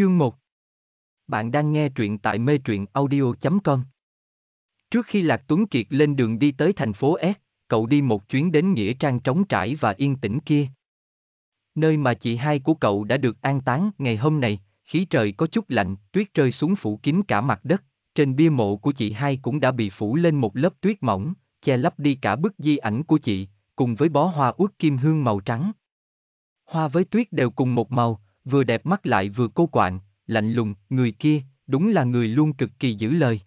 Chương 1 Bạn đang nghe truyện tại mê truyện audio.com Trước khi Lạc Tuấn Kiệt lên đường đi tới thành phố S, cậu đi một chuyến đến Nghĩa Trang trống trải và yên tĩnh kia. Nơi mà chị hai của cậu đã được an táng ngày hôm nay, khí trời có chút lạnh, tuyết rơi xuống phủ kín cả mặt đất, trên bia mộ của chị hai cũng đã bị phủ lên một lớp tuyết mỏng, che lấp đi cả bức di ảnh của chị, cùng với bó hoa uất kim hương màu trắng. Hoa với tuyết đều cùng một màu, vừa đẹp mắt lại vừa cô quạng, lạnh lùng, người kia, đúng là người luôn cực kỳ giữ lời.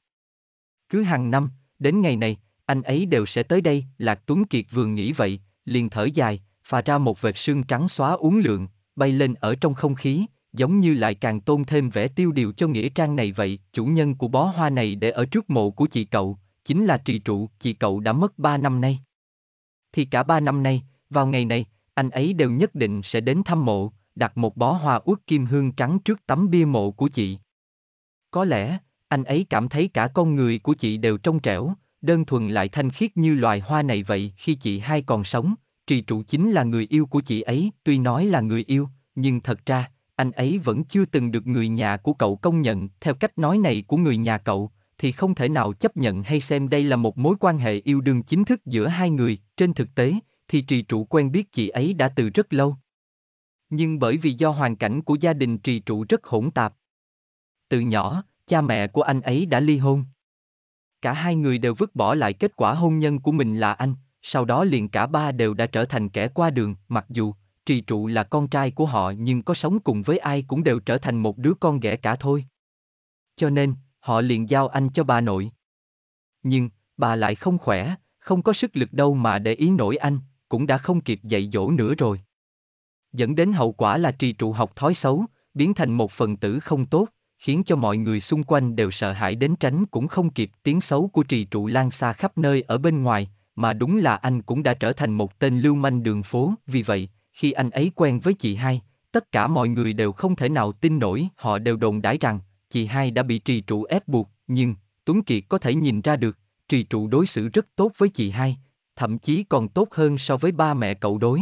Cứ hàng năm, đến ngày này, anh ấy đều sẽ tới đây, Lạc Tuấn Kiệt vừa nghĩ vậy, liền thở dài, phà ra một vệt sương trắng xóa uống lượng, bay lên ở trong không khí, giống như lại càng tôn thêm vẻ tiêu điều cho nghĩa trang này vậy, chủ nhân của bó hoa này để ở trước mộ của chị cậu, chính là trì trụ, chị cậu đã mất ba năm nay. Thì cả ba năm nay, vào ngày này, anh ấy đều nhất định sẽ đến thăm mộ, đặt một bó hoa uất kim hương trắng trước tấm bia mộ của chị. Có lẽ, anh ấy cảm thấy cả con người của chị đều trong trẻo, đơn thuần lại thanh khiết như loài hoa này vậy khi chị hai còn sống, trì trụ chính là người yêu của chị ấy, tuy nói là người yêu, nhưng thật ra, anh ấy vẫn chưa từng được người nhà của cậu công nhận, theo cách nói này của người nhà cậu, thì không thể nào chấp nhận hay xem đây là một mối quan hệ yêu đương chính thức giữa hai người, trên thực tế, thì trì trụ quen biết chị ấy đã từ rất lâu, nhưng bởi vì do hoàn cảnh của gia đình trì trụ rất hỗn tạp. Từ nhỏ, cha mẹ của anh ấy đã ly hôn. Cả hai người đều vứt bỏ lại kết quả hôn nhân của mình là anh, sau đó liền cả ba đều đã trở thành kẻ qua đường, mặc dù trì trụ là con trai của họ nhưng có sống cùng với ai cũng đều trở thành một đứa con ghẻ cả thôi. Cho nên, họ liền giao anh cho bà nội. Nhưng, bà lại không khỏe, không có sức lực đâu mà để ý nổi anh, cũng đã không kịp dạy dỗ nữa rồi dẫn đến hậu quả là trì trụ học thói xấu, biến thành một phần tử không tốt, khiến cho mọi người xung quanh đều sợ hãi đến tránh cũng không kịp tiếng xấu của trì trụ lan xa khắp nơi ở bên ngoài, mà đúng là anh cũng đã trở thành một tên lưu manh đường phố, vì vậy, khi anh ấy quen với chị hai, tất cả mọi người đều không thể nào tin nổi, họ đều đồn đãi rằng, chị hai đã bị trì trụ ép buộc, nhưng, Tuấn Kiệt có thể nhìn ra được, trì trụ đối xử rất tốt với chị hai, thậm chí còn tốt hơn so với ba mẹ cậu đối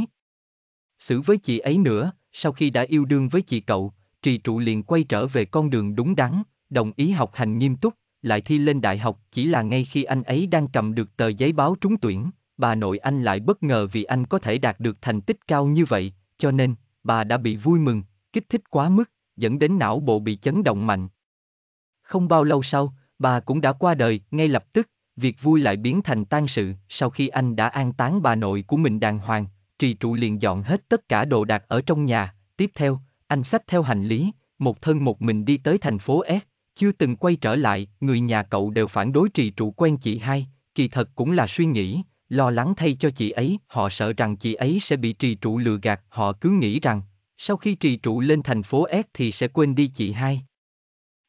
xử với chị ấy nữa, sau khi đã yêu đương với chị cậu, trì trụ liền quay trở về con đường đúng đắn, đồng ý học hành nghiêm túc, lại thi lên đại học chỉ là ngay khi anh ấy đang cầm được tờ giấy báo trúng tuyển, bà nội anh lại bất ngờ vì anh có thể đạt được thành tích cao như vậy, cho nên, bà đã bị vui mừng, kích thích quá mức, dẫn đến não bộ bị chấn động mạnh. Không bao lâu sau, bà cũng đã qua đời, ngay lập tức, việc vui lại biến thành tan sự, sau khi anh đã an táng bà nội của mình đàng hoàng, trì trụ liền dọn hết tất cả đồ đạc ở trong nhà, tiếp theo, anh xách theo hành lý, một thân một mình đi tới thành phố S, chưa từng quay trở lại, người nhà cậu đều phản đối trì trụ quen chị hai, kỳ thật cũng là suy nghĩ, lo lắng thay cho chị ấy, họ sợ rằng chị ấy sẽ bị trì trụ lừa gạt, họ cứ nghĩ rằng, sau khi trì trụ lên thành phố S thì sẽ quên đi chị hai.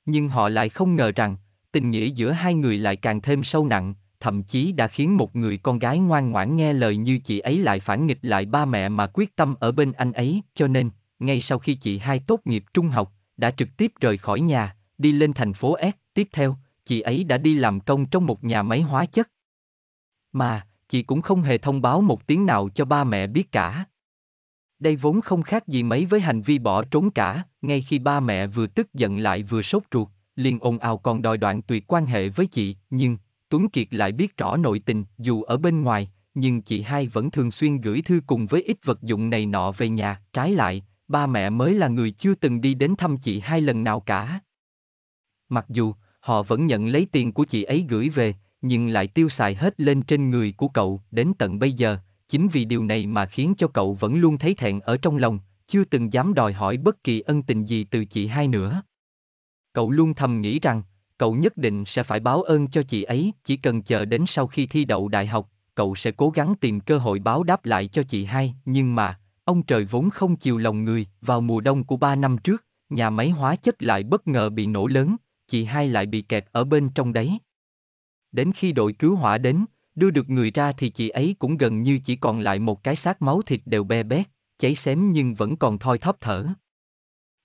Nhưng họ lại không ngờ rằng, tình nghĩa giữa hai người lại càng thêm sâu nặng, thậm chí đã khiến một người con gái ngoan ngoãn nghe lời như chị ấy lại phản nghịch lại ba mẹ mà quyết tâm ở bên anh ấy, cho nên, ngay sau khi chị hai tốt nghiệp trung học, đã trực tiếp rời khỏi nhà, đi lên thành phố S, tiếp theo, chị ấy đã đi làm công trong một nhà máy hóa chất. Mà, chị cũng không hề thông báo một tiếng nào cho ba mẹ biết cả. Đây vốn không khác gì mấy với hành vi bỏ trốn cả, ngay khi ba mẹ vừa tức giận lại vừa sốt ruột, liền ồn ào còn đòi đoạn tuyệt quan hệ với chị, nhưng, Tuấn Kiệt lại biết rõ nội tình, dù ở bên ngoài, nhưng chị hai vẫn thường xuyên gửi thư cùng với ít vật dụng này nọ về nhà, trái lại, ba mẹ mới là người chưa từng đi đến thăm chị hai lần nào cả. Mặc dù, họ vẫn nhận lấy tiền của chị ấy gửi về, nhưng lại tiêu xài hết lên trên người của cậu đến tận bây giờ, chính vì điều này mà khiến cho cậu vẫn luôn thấy thẹn ở trong lòng, chưa từng dám đòi hỏi bất kỳ ân tình gì từ chị hai nữa. Cậu luôn thầm nghĩ rằng, cậu nhất định sẽ phải báo ơn cho chị ấy, chỉ cần chờ đến sau khi thi đậu đại học, cậu sẽ cố gắng tìm cơ hội báo đáp lại cho chị hai, nhưng mà, ông trời vốn không chiều lòng người, vào mùa đông của ba năm trước, nhà máy hóa chất lại bất ngờ bị nổ lớn, chị hai lại bị kẹt ở bên trong đấy. Đến khi đội cứu hỏa đến, đưa được người ra thì chị ấy cũng gần như chỉ còn lại một cái xác máu thịt đều be bét, cháy xém nhưng vẫn còn thoi thóp thở.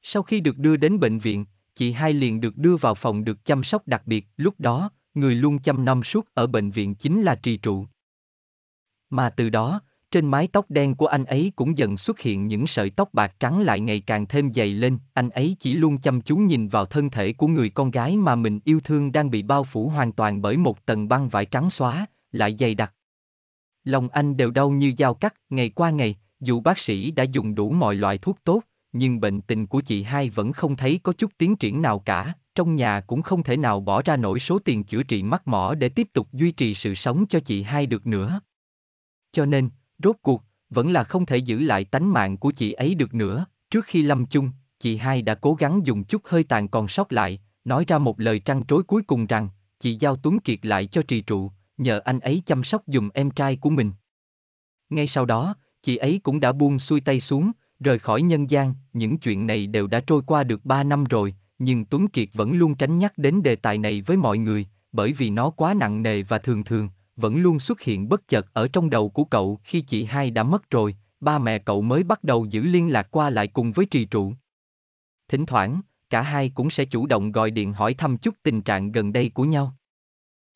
Sau khi được đưa đến bệnh viện, chị hai liền được đưa vào phòng được chăm sóc đặc biệt, lúc đó, người luôn chăm nom suốt ở bệnh viện chính là trì trụ. Mà từ đó, trên mái tóc đen của anh ấy cũng dần xuất hiện những sợi tóc bạc trắng lại ngày càng thêm dày lên, anh ấy chỉ luôn chăm chú nhìn vào thân thể của người con gái mà mình yêu thương đang bị bao phủ hoàn toàn bởi một tầng băng vải trắng xóa, lại dày đặc. Lòng anh đều đau như dao cắt, ngày qua ngày, dù bác sĩ đã dùng đủ mọi loại thuốc tốt, nhưng bệnh tình của chị hai vẫn không thấy có chút tiến triển nào cả, trong nhà cũng không thể nào bỏ ra nổi số tiền chữa trị mắc mỏ để tiếp tục duy trì sự sống cho chị hai được nữa. Cho nên, rốt cuộc, vẫn là không thể giữ lại tánh mạng của chị ấy được nữa, trước khi lâm chung, chị hai đã cố gắng dùng chút hơi tàn còn sót lại, nói ra một lời trăn trối cuối cùng rằng, chị giao Tuấn Kiệt lại cho trì trụ, nhờ anh ấy chăm sóc dùm em trai của mình. Ngay sau đó, chị ấy cũng đã buông xuôi tay xuống, Rời khỏi nhân gian, những chuyện này đều đã trôi qua được 3 năm rồi, nhưng Tuấn Kiệt vẫn luôn tránh nhắc đến đề tài này với mọi người, bởi vì nó quá nặng nề và thường thường, vẫn luôn xuất hiện bất chợt ở trong đầu của cậu khi chị hai đã mất rồi, ba mẹ cậu mới bắt đầu giữ liên lạc qua lại cùng với trì trụ. Thỉnh thoảng, cả hai cũng sẽ chủ động gọi điện hỏi thăm chút tình trạng gần đây của nhau.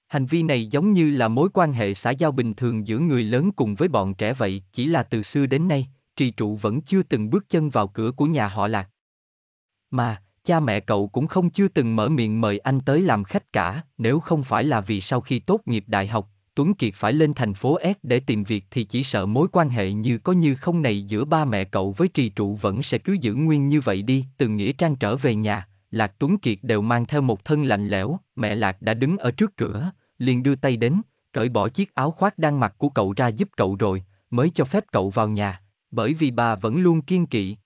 Hành vi này giống như là mối quan hệ xã giao bình thường giữa người lớn cùng với bọn trẻ vậy, chỉ là từ xưa đến nay, trì trụ vẫn chưa từng bước chân vào cửa của nhà họ lạc. Mà, cha mẹ cậu cũng không chưa từng mở miệng mời anh tới làm khách cả, nếu không phải là vì sau khi tốt nghiệp đại học, Tuấn Kiệt phải lên thành phố S để tìm việc thì chỉ sợ mối quan hệ như có như không này giữa ba mẹ cậu với trì trụ vẫn sẽ cứ giữ nguyên như vậy đi. Từ Nghĩa Trang trở về nhà, Lạc Tuấn Kiệt đều mang theo một thân lạnh lẽo, mẹ Lạc đã đứng ở trước cửa, liền đưa tay đến, cởi bỏ chiếc áo khoác đang mặc của cậu ra giúp cậu rồi, mới cho phép cậu vào nhà, bởi vì bà vẫn luôn kiên kỵ.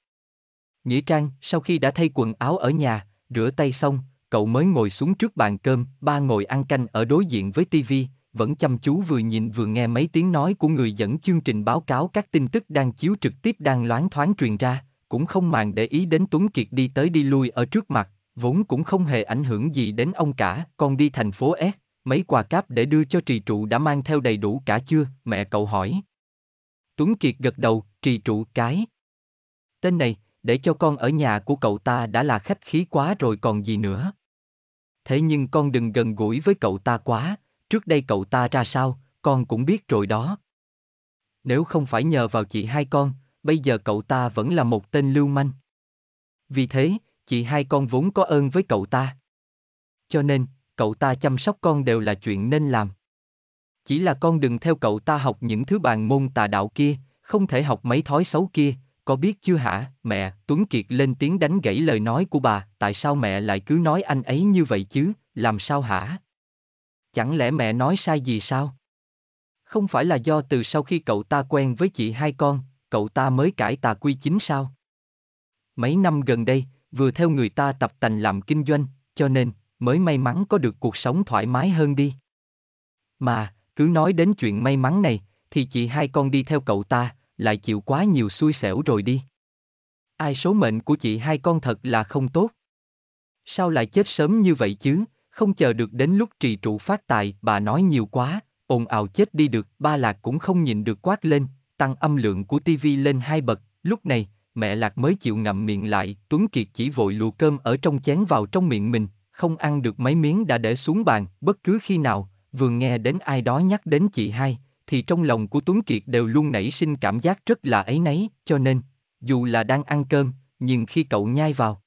Nghĩa Trang, sau khi đã thay quần áo ở nhà, rửa tay xong, cậu mới ngồi xuống trước bàn cơm, ba ngồi ăn canh ở đối diện với tivi, vẫn chăm chú vừa nhìn vừa nghe mấy tiếng nói của người dẫn chương trình báo cáo các tin tức đang chiếu trực tiếp đang loáng thoáng truyền ra, cũng không màng để ý đến Tuấn Kiệt đi tới đi lui ở trước mặt, vốn cũng không hề ảnh hưởng gì đến ông cả, con đi thành phố S, mấy quà cáp để đưa cho trì trụ đã mang theo đầy đủ cả chưa, mẹ cậu hỏi. Tuấn Kiệt gật đầu, trì trụ cái. Tên này, để cho con ở nhà của cậu ta đã là khách khí quá rồi còn gì nữa. Thế nhưng con đừng gần gũi với cậu ta quá, trước đây cậu ta ra sao, con cũng biết rồi đó. Nếu không phải nhờ vào chị hai con, bây giờ cậu ta vẫn là một tên lưu manh. Vì thế, chị hai con vốn có ơn với cậu ta. Cho nên, cậu ta chăm sóc con đều là chuyện nên làm. Chỉ là con đừng theo cậu ta học những thứ bàn môn tà đạo kia, không thể học mấy thói xấu kia, có biết chưa hả, mẹ, Tuấn Kiệt lên tiếng đánh gãy lời nói của bà, tại sao mẹ lại cứ nói anh ấy như vậy chứ, làm sao hả? Chẳng lẽ mẹ nói sai gì sao? Không phải là do từ sau khi cậu ta quen với chị hai con, cậu ta mới cải tà quy chính sao? Mấy năm gần đây, vừa theo người ta tập tành làm kinh doanh, cho nên, mới may mắn có được cuộc sống thoải mái hơn đi. Mà, cứ nói đến chuyện may mắn này, thì chị hai con đi theo cậu ta, lại chịu quá nhiều xui xẻo rồi đi. Ai số mệnh của chị hai con thật là không tốt. Sao lại chết sớm như vậy chứ, không chờ được đến lúc trì trụ phát tài, bà nói nhiều quá, ồn ào chết đi được, ba lạc cũng không nhìn được quát lên, tăng âm lượng của tivi lên hai bậc, lúc này, mẹ lạc mới chịu ngậm miệng lại, Tuấn Kiệt chỉ vội lùa cơm ở trong chén vào trong miệng mình, không ăn được mấy miếng đã để xuống bàn, bất cứ khi nào, vừa nghe đến ai đó nhắc đến chị hai, thì trong lòng của Tuấn Kiệt đều luôn nảy sinh cảm giác rất là ấy nấy, cho nên, dù là đang ăn cơm, nhưng khi cậu nhai vào,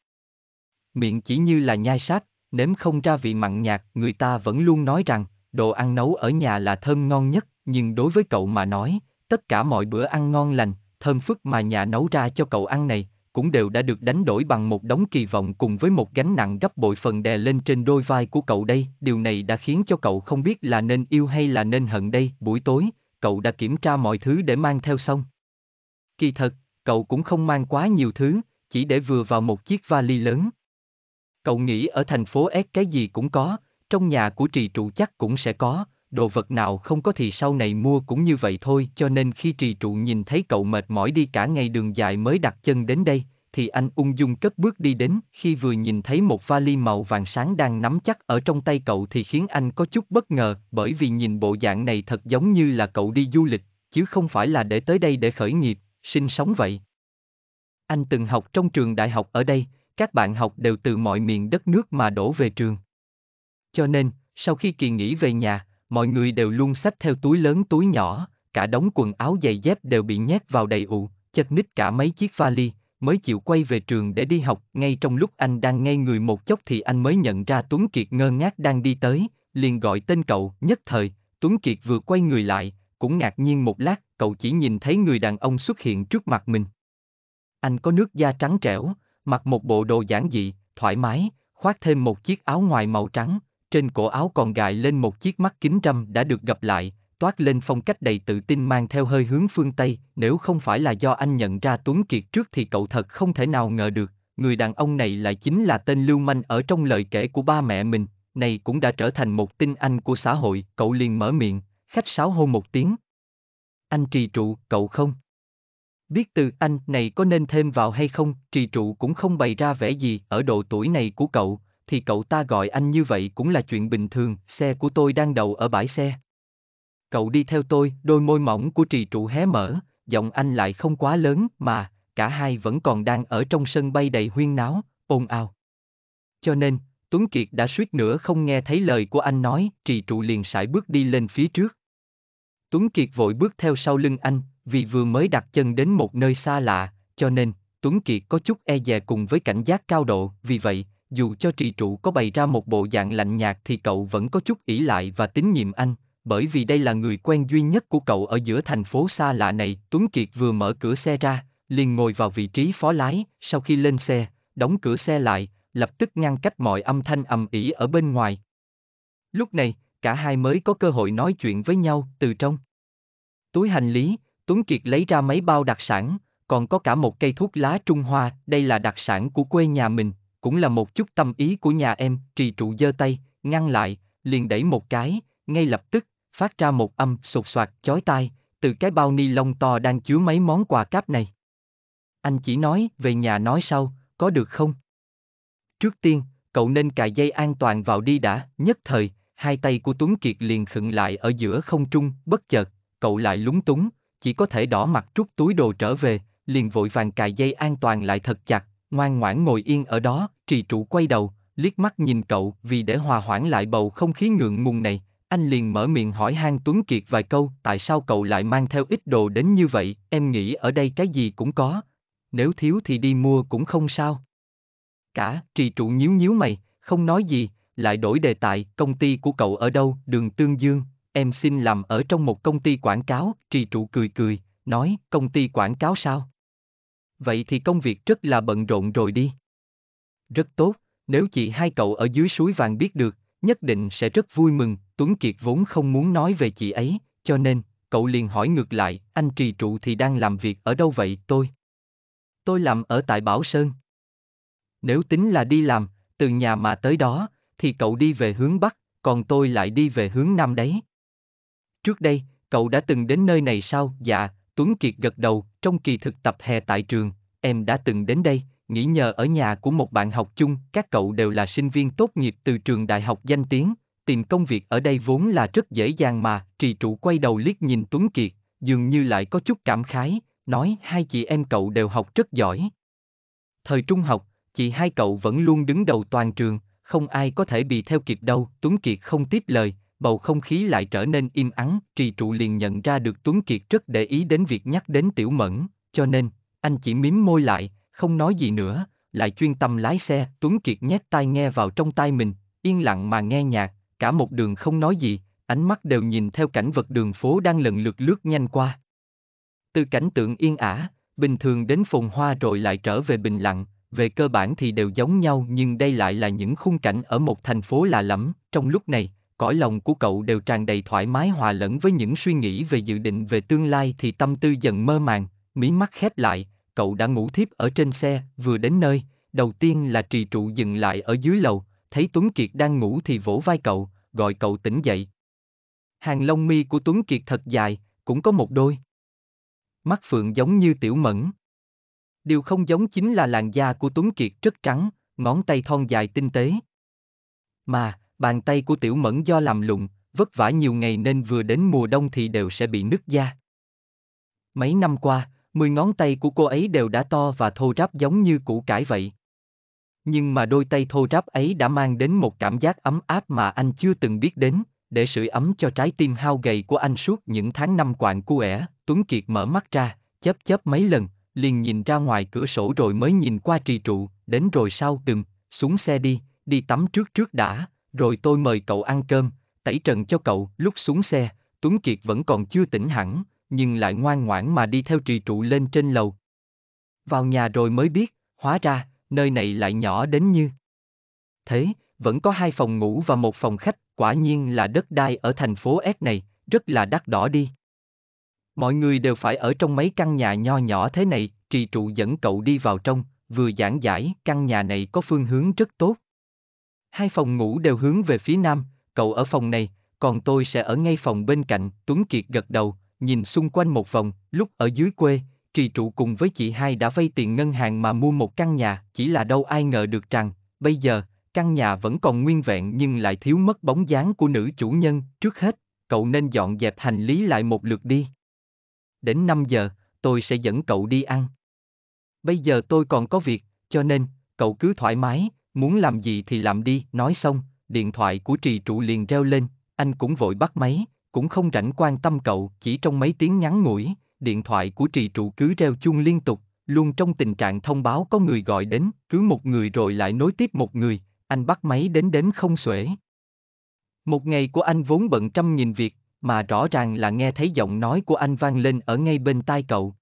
miệng chỉ như là nhai sáp, nếm không ra vị mặn nhạt, người ta vẫn luôn nói rằng, đồ ăn nấu ở nhà là thơm ngon nhất, nhưng đối với cậu mà nói, tất cả mọi bữa ăn ngon lành, thơm phức mà nhà nấu ra cho cậu ăn này, cũng đều đã được đánh đổi bằng một đống kỳ vọng cùng với một gánh nặng gấp bội phần đè lên trên đôi vai của cậu đây. Điều này đã khiến cho cậu không biết là nên yêu hay là nên hận đây. Buổi tối, cậu đã kiểm tra mọi thứ để mang theo xong. Kỳ thật, cậu cũng không mang quá nhiều thứ, chỉ để vừa vào một chiếc vali lớn. Cậu nghĩ ở thành phố S cái gì cũng có, trong nhà của trì trụ chắc cũng sẽ có, đồ vật nào không có thì sau này mua cũng như vậy thôi cho nên khi trì trụ nhìn thấy cậu mệt mỏi đi cả ngày đường dài mới đặt chân đến đây, thì anh ung dung cất bước đi đến khi vừa nhìn thấy một vali màu vàng sáng đang nắm chắc ở trong tay cậu thì khiến anh có chút bất ngờ bởi vì nhìn bộ dạng này thật giống như là cậu đi du lịch, chứ không phải là để tới đây để khởi nghiệp, sinh sống vậy. Anh từng học trong trường đại học ở đây, các bạn học đều từ mọi miền đất nước mà đổ về trường. Cho nên, sau khi kỳ nghỉ về nhà, mọi người đều luôn xách theo túi lớn túi nhỏ, cả đống quần áo giày dép đều bị nhét vào đầy ụ, chật ních cả mấy chiếc vali, mới chịu quay về trường để đi học. Ngay trong lúc anh đang ngây người một chốc thì anh mới nhận ra Tuấn Kiệt ngơ ngác đang đi tới, liền gọi tên cậu, nhất thời, Tuấn Kiệt vừa quay người lại, cũng ngạc nhiên một lát, cậu chỉ nhìn thấy người đàn ông xuất hiện trước mặt mình. Anh có nước da trắng trẻo, mặc một bộ đồ giản dị, thoải mái, khoác thêm một chiếc áo ngoài màu trắng, trên cổ áo còn gài lên một chiếc mắt kính râm đã được gặp lại, toát lên phong cách đầy tự tin mang theo hơi hướng phương Tây, nếu không phải là do anh nhận ra Tuấn Kiệt trước thì cậu thật không thể nào ngờ được, người đàn ông này lại chính là tên lưu manh ở trong lời kể của ba mẹ mình, này cũng đã trở thành một tin anh của xã hội, cậu liền mở miệng, khách sáo hôn một tiếng. Anh trì trụ, cậu không? Biết từ anh này có nên thêm vào hay không, trì trụ cũng không bày ra vẻ gì ở độ tuổi này của cậu, thì cậu ta gọi anh như vậy cũng là chuyện bình thường, xe của tôi đang đậu ở bãi xe. Cậu đi theo tôi, đôi môi mỏng của trì trụ hé mở, giọng anh lại không quá lớn mà, cả hai vẫn còn đang ở trong sân bay đầy huyên náo, ồn ào. Cho nên, Tuấn Kiệt đã suýt nữa không nghe thấy lời của anh nói, trì trụ liền sải bước đi lên phía trước. Tuấn Kiệt vội bước theo sau lưng anh, vì vừa mới đặt chân đến một nơi xa lạ, cho nên, Tuấn Kiệt có chút e dè cùng với cảnh giác cao độ, vì vậy, dù cho trì trụ có bày ra một bộ dạng lạnh nhạt thì cậu vẫn có chút ỷ lại và tín nhiệm anh, bởi vì đây là người quen duy nhất của cậu ở giữa thành phố xa lạ này. Tuấn Kiệt vừa mở cửa xe ra, liền ngồi vào vị trí phó lái, sau khi lên xe, đóng cửa xe lại, lập tức ngăn cách mọi âm thanh ầm ĩ ở bên ngoài. Lúc này, cả hai mới có cơ hội nói chuyện với nhau từ trong. Túi hành lý, Tuấn Kiệt lấy ra mấy bao đặc sản, còn có cả một cây thuốc lá Trung Hoa, đây là đặc sản của quê nhà mình, cũng là một chút tâm ý của nhà em, trì trụ giơ tay, ngăn lại, liền đẩy một cái, ngay lập tức, phát ra một âm sột soạt chói tai, từ cái bao ni lông to đang chứa mấy món quà cáp này. Anh chỉ nói về nhà nói sau, có được không? Trước tiên, cậu nên cài dây an toàn vào đi đã, nhất thời, hai tay của Tuấn Kiệt liền khựng lại ở giữa không trung, bất chợt, cậu lại lúng túng, chỉ có thể đỏ mặt rút túi đồ trở về, liền vội vàng cài dây an toàn lại thật chặt, ngoan ngoãn ngồi yên ở đó, trì trụ quay đầu, liếc mắt nhìn cậu vì để hòa hoãn lại bầu không khí ngượng ngùng này, anh liền mở miệng hỏi Han Tuấn Kiệt vài câu tại sao cậu lại mang theo ít đồ đến như vậy, em nghĩ ở đây cái gì cũng có, nếu thiếu thì đi mua cũng không sao. Cả, trì trụ nhíu nhíu mày, không nói gì, lại đổi đề tài, công ty của cậu ở đâu, đường Tương Dương, em xin làm ở trong một công ty quảng cáo, trì trụ cười cười, nói, công ty quảng cáo sao? Vậy thì công việc rất là bận rộn rồi đi. Rất tốt, nếu chị hai cậu ở dưới suối vàng biết được, nhất định sẽ rất vui mừng, Tuấn Kiệt vốn không muốn nói về chị ấy, cho nên, cậu liền hỏi ngược lại, anh trì trụ thì đang làm việc ở đâu vậy tôi? Tôi làm ở tại Bảo Sơn. Nếu tính là đi làm, từ nhà mà tới đó, thì cậu đi về hướng Bắc, còn tôi lại đi về hướng Nam đấy. Trước đây, cậu đã từng đến nơi này sao? Dạ, Tuấn Kiệt gật đầu, trong kỳ thực tập hè tại trường, em đã từng đến đây, nghĩ nhờ ở nhà của một bạn học chung, các cậu đều là sinh viên tốt nghiệp từ trường đại học danh tiếng, tìm công việc ở đây vốn là rất dễ dàng mà, trì trụ quay đầu liếc nhìn Tuấn Kiệt, dường như lại có chút cảm khái, nói hai chị em cậu đều học rất giỏi. Thời trung học, chị hai cậu vẫn luôn đứng đầu toàn trường, không ai có thể bị theo kịp đâu, Tuấn Kiệt không tiếp lời, bầu không khí lại trở nên im ắng, trì trụ liền nhận ra được Tuấn Kiệt rất để ý đến việc nhắc đến tiểu mẫn, cho nên, anh chỉ mím môi lại, không nói gì nữa, lại chuyên tâm lái xe, Tuấn Kiệt nhét tai nghe vào trong tai mình, yên lặng mà nghe nhạc, cả một đường không nói gì, ánh mắt đều nhìn theo cảnh vật đường phố đang lần lượt lướt nhanh qua. Từ cảnh tượng yên ả, bình thường đến phồn hoa rồi lại trở về bình lặng, về cơ bản thì đều giống nhau nhưng đây lại là những khung cảnh ở một thành phố lạ lẫm, trong lúc này, cõi lòng của cậu đều tràn đầy thoải mái hòa lẫn với những suy nghĩ về dự định về tương lai thì tâm tư dần mơ màng, mí mắt khép lại, cậu đã ngủ thiếp ở trên xe, vừa đến nơi, đầu tiên là trì trụ dừng lại ở dưới lầu, thấy Tuấn Kiệt đang ngủ thì vỗ vai cậu, gọi cậu tỉnh dậy. Hàng lông mi của Tuấn Kiệt thật dài, cũng có một đôi. Mắt phượng giống như tiểu mẫn. Điều không giống chính là làn da của Tuấn Kiệt rất trắng, ngón tay thon dài tinh tế. Mà, bàn tay của tiểu mẫn do làm lụng, vất vả nhiều ngày nên vừa đến mùa đông thì đều sẽ bị nứt da. Mấy năm qua, Mười ngón tay của cô ấy đều đã to và thô ráp giống như củ cải vậy. Nhưng mà đôi tay thô ráp ấy đã mang đến một cảm giác ấm áp mà anh chưa từng biết đến, để sưởi ấm cho trái tim hao gầy của anh suốt những tháng năm quạng cuẻ. Tuấn Kiệt mở mắt ra, chớp chớp mấy lần, liền nhìn ra ngoài cửa sổ rồi mới nhìn qua trì trụ, đến rồi sau đừng, xuống xe đi, đi tắm trước trước đã, rồi tôi mời cậu ăn cơm, tẩy trần cho cậu, lúc xuống xe, Tuấn Kiệt vẫn còn chưa tỉnh hẳn, nhưng lại ngoan ngoãn mà đi theo trì trụ lên trên lầu. Vào nhà rồi mới biết, hóa ra, nơi này lại nhỏ đến như. Thế, vẫn có hai phòng ngủ và một phòng khách, quả nhiên là đất đai ở thành phố S này, rất là đắt đỏ đi. Mọi người đều phải ở trong mấy căn nhà nho nhỏ thế này, trì trụ dẫn cậu đi vào trong, vừa giảng giải căn nhà này có phương hướng rất tốt. Hai phòng ngủ đều hướng về phía nam, cậu ở phòng này, còn tôi sẽ ở ngay phòng bên cạnh, Tuấn Kiệt gật đầu, nhìn xung quanh một vòng, lúc ở dưới quê, trì trụ cùng với chị hai đã vay tiền ngân hàng mà mua một căn nhà, chỉ là đâu ai ngờ được rằng, bây giờ, căn nhà vẫn còn nguyên vẹn nhưng lại thiếu mất bóng dáng của nữ chủ nhân, trước hết, cậu nên dọn dẹp hành lý lại một lượt đi. Đến 5 giờ, tôi sẽ dẫn cậu đi ăn. Bây giờ tôi còn có việc, cho nên, cậu cứ thoải mái, muốn làm gì thì làm đi, nói xong, điện thoại của trì trụ liền reo lên, anh cũng vội bắt máy, cũng không rảnh quan tâm cậu, chỉ trong mấy tiếng nhắn ngủi, điện thoại của trì trụ cứ reo chuông liên tục, luôn trong tình trạng thông báo có người gọi đến, cứ một người rồi lại nối tiếp một người, anh bắt máy đến đến không xuể. Một ngày của anh vốn bận trăm nghìn việc, mà rõ ràng là nghe thấy giọng nói của anh vang lên ở ngay bên tai cậu.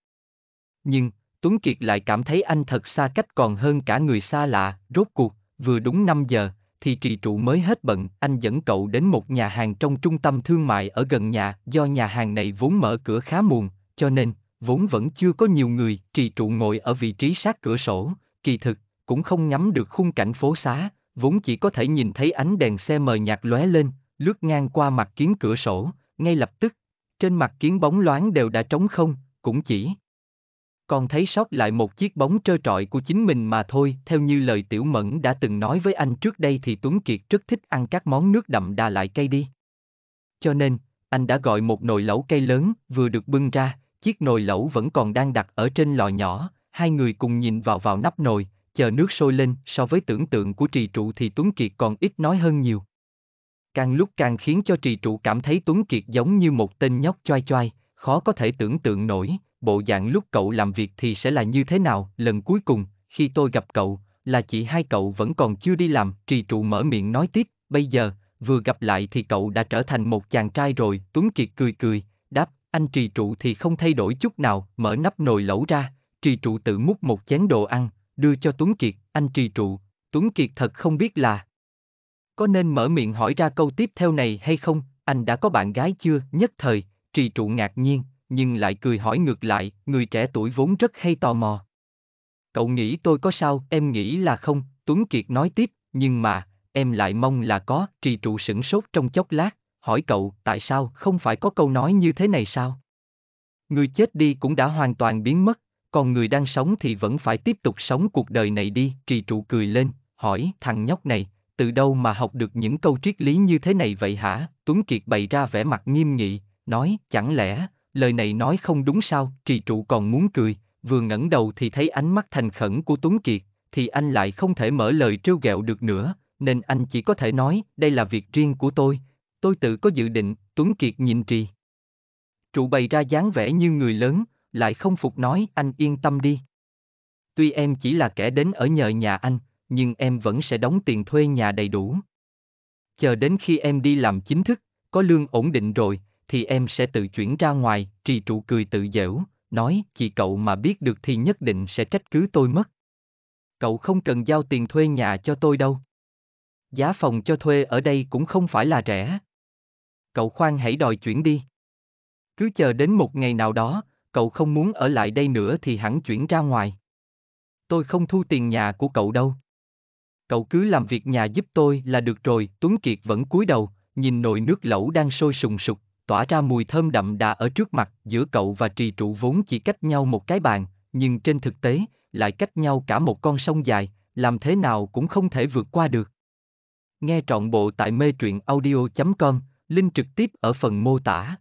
Nhưng, Tuấn Kiệt lại cảm thấy anh thật xa cách còn hơn cả người xa lạ, rốt cuộc, vừa đúng 5 giờ, thì trì trụ mới hết bận, anh dẫn cậu đến một nhà hàng trong trung tâm thương mại ở gần nhà, do nhà hàng này vốn mở cửa khá muộn, cho nên, vốn vẫn chưa có nhiều người, trì trụ ngồi ở vị trí sát cửa sổ, kỳ thực, cũng không ngắm được khung cảnh phố xá, vốn chỉ có thể nhìn thấy ánh đèn xe mờ nhạt lóe lên, lướt ngang qua mặt kiến cửa sổ, ngay lập tức, trên mặt kiến bóng loáng đều đã trống không, cũng chỉ con thấy sót lại một chiếc bóng trơ trọi của chính mình mà thôi. Theo như lời Tiểu Mẫn đã từng nói với anh trước đây thì Tuấn Kiệt rất thích ăn các món nước đậm đà lại cay đi. Cho nên, anh đã gọi một nồi lẩu cây lớn vừa được bưng ra, chiếc nồi lẩu vẫn còn đang đặt ở trên lò nhỏ, hai người cùng nhìn vào vào nắp nồi, chờ nước sôi lên so với tưởng tượng của trì trụ thì Tuấn Kiệt còn ít nói hơn nhiều. Càng lúc càng khiến cho trì trụ cảm thấy Tuấn Kiệt giống như một tên nhóc choai choai, khó có thể tưởng tượng nổi, bộ dạng lúc cậu làm việc thì sẽ là như thế nào. Lần cuối cùng, khi tôi gặp cậu, là chị hai cậu vẫn còn chưa đi làm, trì trụ mở miệng nói tiếp, bây giờ, vừa gặp lại thì cậu đã trở thành một chàng trai rồi, Tuấn Kiệt cười cười, đáp, anh trì trụ thì không thay đổi chút nào, mở nắp nồi lẩu ra, trì trụ tự múc một chén đồ ăn, đưa cho Tuấn Kiệt, anh trì trụ, Tuấn Kiệt thật không biết là có nên mở miệng hỏi ra câu tiếp theo này hay không, anh đã có bạn gái chưa, nhất thời, trì trụ ngạc nhiên, nhưng lại cười hỏi ngược lại, người trẻ tuổi vốn rất hay tò mò. Cậu nghĩ tôi có sao, em nghĩ là không, Tuấn Kiệt nói tiếp, nhưng mà, em lại mong là có, trì trụ sửng sốt trong chốc lát, hỏi cậu, tại sao, không phải có câu nói như thế này sao? Người chết đi cũng đã hoàn toàn biến mất, còn người đang sống thì vẫn phải tiếp tục sống cuộc đời này đi, trì trụ cười lên, hỏi, thằng nhóc này, từ đâu mà học được những câu triết lý như thế này vậy hả? Tuấn Kiệt bày ra vẻ mặt nghiêm nghị, nói, chẳng lẽ, lời này nói không đúng sao, trì trụ còn muốn cười, vừa ngẩng đầu thì thấy ánh mắt thành khẩn của Tuấn Kiệt, thì anh lại không thể mở lời trêu ghẹo được nữa, nên anh chỉ có thể nói, đây là việc riêng của tôi, tôi tự có dự định, Tuấn Kiệt nhìn trì. Trụ bày ra dáng vẻ như người lớn, lại không phục nói, anh yên tâm đi. Tuy em chỉ là kẻ đến ở nhờ nhà anh, nhưng em vẫn sẽ đóng tiền thuê nhà đầy đủ. Chờ đến khi em đi làm chính thức, có lương ổn định rồi, thì em sẽ tự chuyển ra ngoài, trì trụ cười tự dễu, nói, chị cậu mà biết được thì nhất định sẽ trách cứ tôi mất. Cậu không cần giao tiền thuê nhà cho tôi đâu. Giá phòng cho thuê ở đây cũng không phải là rẻ. Cậu khoan hãy đòi chuyển đi. Cứ chờ đến một ngày nào đó, cậu không muốn ở lại đây nữa thì hẳn chuyển ra ngoài. Tôi không thu tiền nhà của cậu đâu. Cậu cứ làm việc nhà giúp tôi là được rồi, Tuấn Kiệt vẫn cúi đầu, nhìn nồi nước lẩu đang sôi sùng sục, tỏa ra mùi thơm đậm đà ở trước mặt, giữa cậu và trì trụ vốn chỉ cách nhau một cái bàn, nhưng trên thực tế, lại cách nhau cả một con sông dài, làm thế nào cũng không thể vượt qua được. Nghe trọn bộ tại mê truyện audio.com, link trực tiếp ở phần mô tả.